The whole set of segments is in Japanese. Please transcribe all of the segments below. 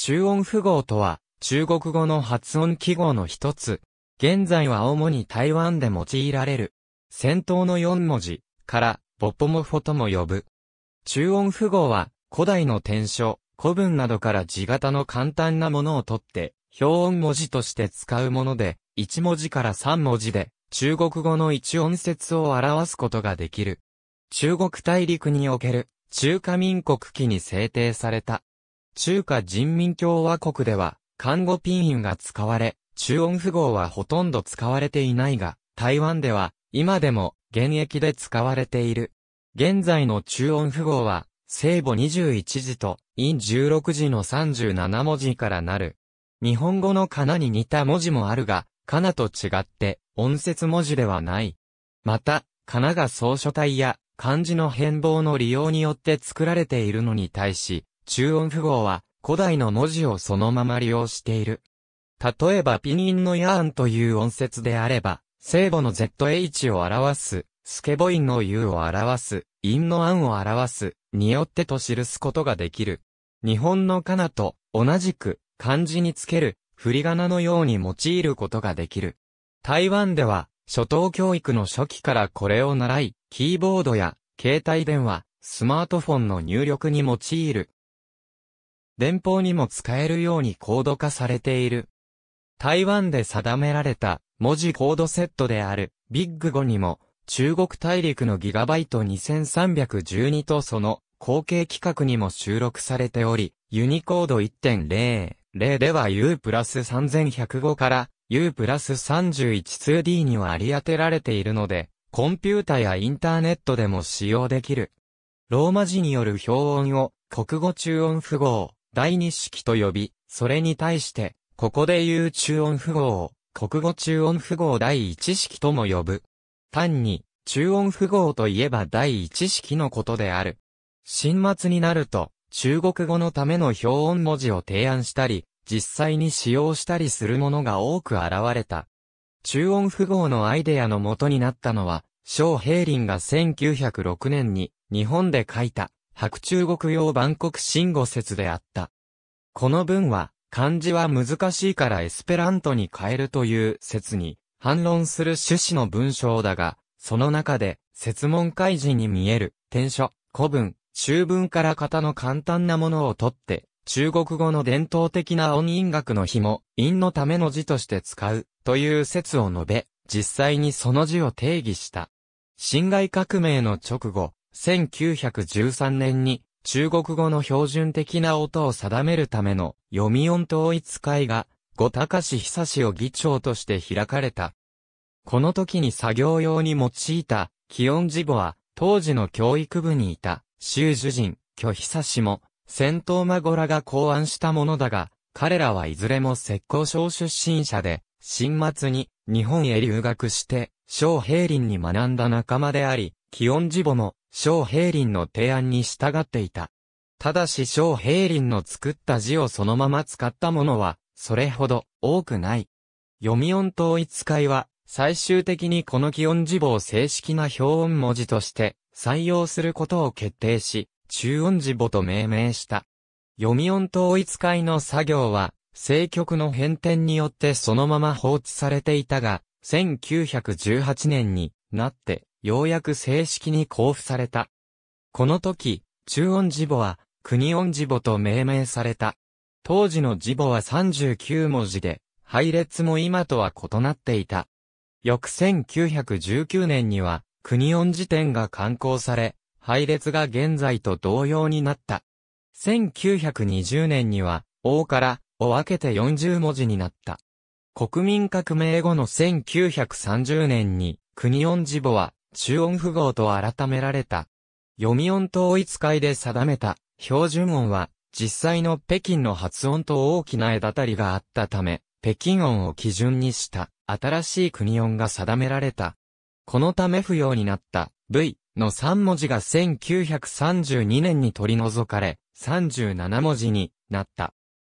中音符号とは、中国語の発音記号の一つ。現在は主に台湾で用いられる。先頭の四文字から、ボポモフォとも呼ぶ。中音符号は、古代の転書、古文などから字型の簡単なものを取って、表音文字として使うもので、一文字から三文字で、中国語の一音節を表すことができる。中国大陸における、中華民国期に制定された。中華人民共和国では、看護ピンンが使われ、中音符号はほとんど使われていないが、台湾では、今でも、現役で使われている。現在の中音符号は、聖母21字と、陰16字の37文字からなる。日本語のかなに似た文字もあるが、かなと違って、音節文字ではない。また、かなが草書体や、漢字の変貌の利用によって作られているのに対し、中音符号は古代の文字をそのまま利用している。例えばピニンのヤーンという音節であれば、聖母の ZH を表す、スケボインの U を表す、陰の案を表す、によってと記すことができる。日本のカナと同じく漢字につける、振り仮名のように用いることができる。台湾では、初等教育の初期からこれを習い、キーボードや携帯電話、スマートフォンの入力に用いる電報にも使えるようにコード化されている。台湾で定められた文字コードセットであるビッグ5にも中国大陸のギガバイト2312とその後継規格にも収録されており、ユニコード1.00では U プラス3105から U プラス 312D には割り当てられているので、コンピュータやインターネットでも使用できる。ローマ字による表音を国語中音符号、第二式と呼び、それに対して、ここで言う中音符号を、国語中音符号第一式とも呼ぶ。単に、中音符号といえば第一式のことである。新末になると、中国語のための表音文字を提案したり、実際に使用したりするものが多く現れた。中音符号のアイデアの元になったのは、小平林が1906年に日本で書いた白中国用万国新語説であった。この文は、漢字は難しいからエスペラントに変えるという説に、反論する趣旨の文章だが、その中で、説問開示に見える、転書、古文、中文から型の簡単なものを取って、中国語の伝統的な音韻学の紐、韻のための字として使う、という説を述べ、実際にその字を定義した。辛亥革命の直後、1913年に中国語の標準的な音を定めるための読み音統一会が、五高志久志を議長として開かれた。この時に作業用に用いた、気温字母は、当時の教育部にいた、修樹人、巨久志も、戦闘孫らが考案したものだが、彼らはいずれも石膏省出身者で、新末に日本へ留学して、小平林に学んだ仲間であり、気温字母も小平林の提案に従っていた。ただし小平林の作った字をそのまま使ったものは、それほど多くない。読音統一会は、最終的にこの基音字母を正式な表音文字として採用することを決定し、中音字母と命名した。読音統一会の作業は、政局の変転によってそのまま放置されていたが、1918年になってようやく正式に交付された。この時、中音字母は、国音字母と命名された。当時の字母は39文字で、配列も今とは異なっていた。翌1919年には、国音辞典が刊行され、配列が現在と同様になった。1920年には、王からを分けて40文字になった。国民革命後の1930年に、国音字母は中音符号と改められた。読み音統一会で定めた標準音は、実際の北京の発音と大きな枝たりがあったため、北京音を基準にした新しい国音が定められた。このため不要になった V の3文字が1932年に取り除かれ、37文字になった。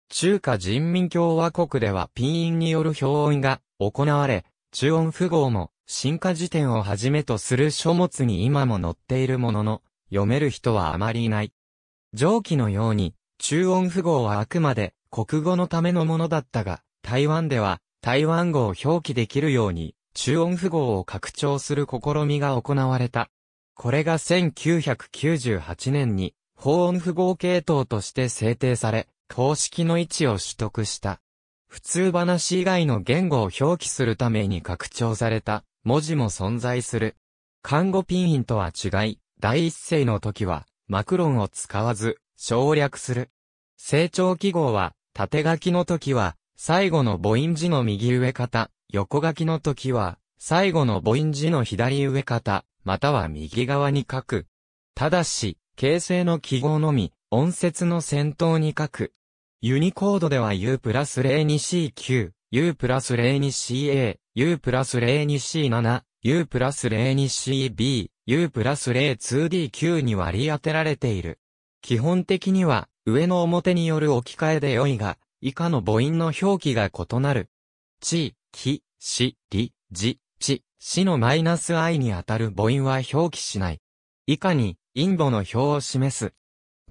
中華人民共和国ではピンインによる表音が行われ、中音符号も進化辞典をはじめとする書物に今も載っているものの、読める人はあまりいない。上記のように、中音符号はあくまで国語のためのものだったが、台湾では台湾語を表記できるように中音符号を拡張する試みが行われた。これが1998年に法音符号系統として制定され、公式の位置を取得した。普通話以外の言語を表記するために拡張された文字も存在する。看護ピンとは違い、第一声の時は、マクロンを使わず、省略する。成長記号は、縦書きの時は、最後の母音字の右上方、横書きの時は、最後の母音字の左上方、または右側に書く。ただし、形成の記号のみ、音節の先頭に書く。ユニコードでは U プラス 02C9、U プラス 02CA、U プラス 02C7、U プラス 02CB、U プラス 02D9 に割り当てられている。基本的には、上の表による置き換えで良いが、以下の母音の表記が異なる。ち、き、し、り、じ、ち、しのマイナス i にあたる母音は表記しない。以下に、インボの表を示す。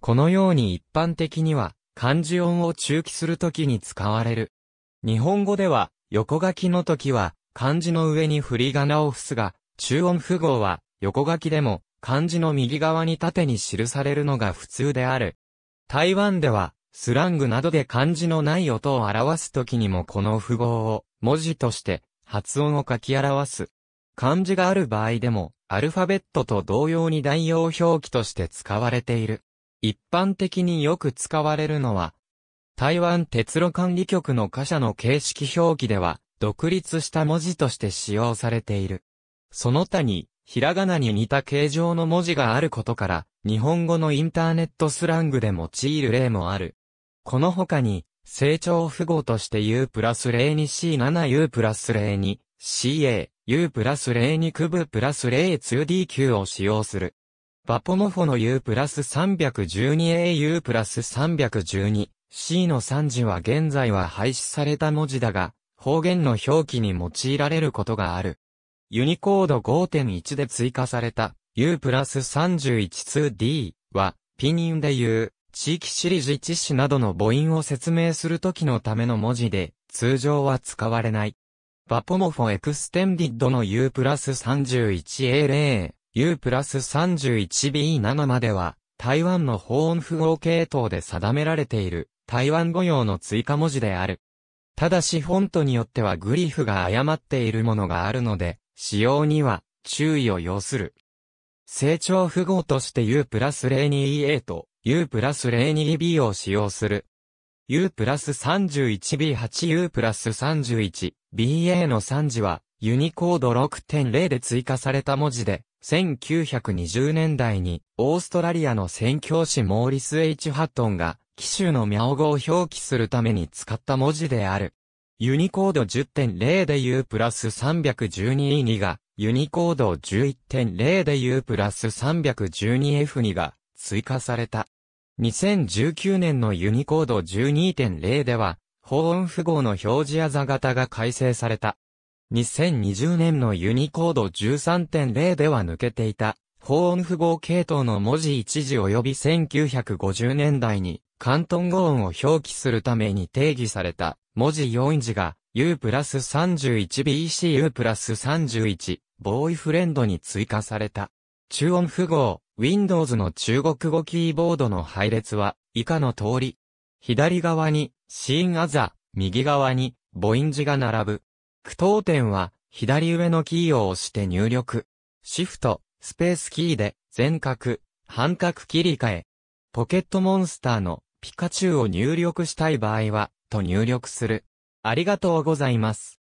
このように一般的には、漢字音を中記するときに使われる。日本語では、横書きの時は、漢字の上に振り仮名を付すが、中音符号は、横書きでも、漢字の右側に縦に記されるのが普通である。台湾では、スラングなどで漢字のない音を表すときにもこの符号を文字として発音を書き表す。漢字がある場合でもアルファベットと同様に代用表記として使われている。一般的によく使われるのは、台湾鉄路管理局の貨車の形式表記では、独立した文字として使用されている。その他に、ひらがなに似た形状の文字があることから、日本語のインターネットスラングで用いる例もある。この他に、成長符号として U プラス0 2 C7U プラス0 2 CA、U プラス0 2区部プラス0 2 d q を使用する。バポモフォの U プラス 312AU プラス 312C の3字は現在は廃止された文字だが、方言の表記に用いられることがある。ユニコード5.1で追加された U プラス 312D は、ピニンで言う、地域シリジ知詞などの母音を説明するときのための文字で、通常は使われない。バポモフォエクステンディッドの U プラス 31A0 U プラス 31B7 までは、台湾の法音符号系統で定められている、台湾語用の追加文字である。ただしフォントによってはグリフが誤っているものがあるので、使用には注意を要する。成長符号として U プラス 02A と U プラス 02B を使用する。U プラス 31B8U プラス 31BA の3字はユニコード6.0で追加された文字で1920年代に、オーストラリアの宣教師モーリス・ H・ ハットンが、機種の名号を表記するために使った文字である。ユニコード10.0で U プラス 312E2 が、ユニコード11.0で U プラス 312F2 が追加された。2019年のユニコード12.0では、保温符号の表示や座型が改正された。2020年のユニコード13.0では抜けていた、法音符号系統の文字一字及び1950年代に、関東語音を表記するために定義された、文字4字が、U プラス 31BCU プラス31、ボーイフレンドに追加された。中音符号、Windows の中国語キーボードの配列は、以下の通り。左側に、シーンアザ、右側に、母音字が並ぶ。苦闘点は、左上のキーを押して入力。シフト、スペースキーで、全角、半角切り替え。ポケットモンスターのピカチュウを入力したい場合は、と入力する。ありがとうございます。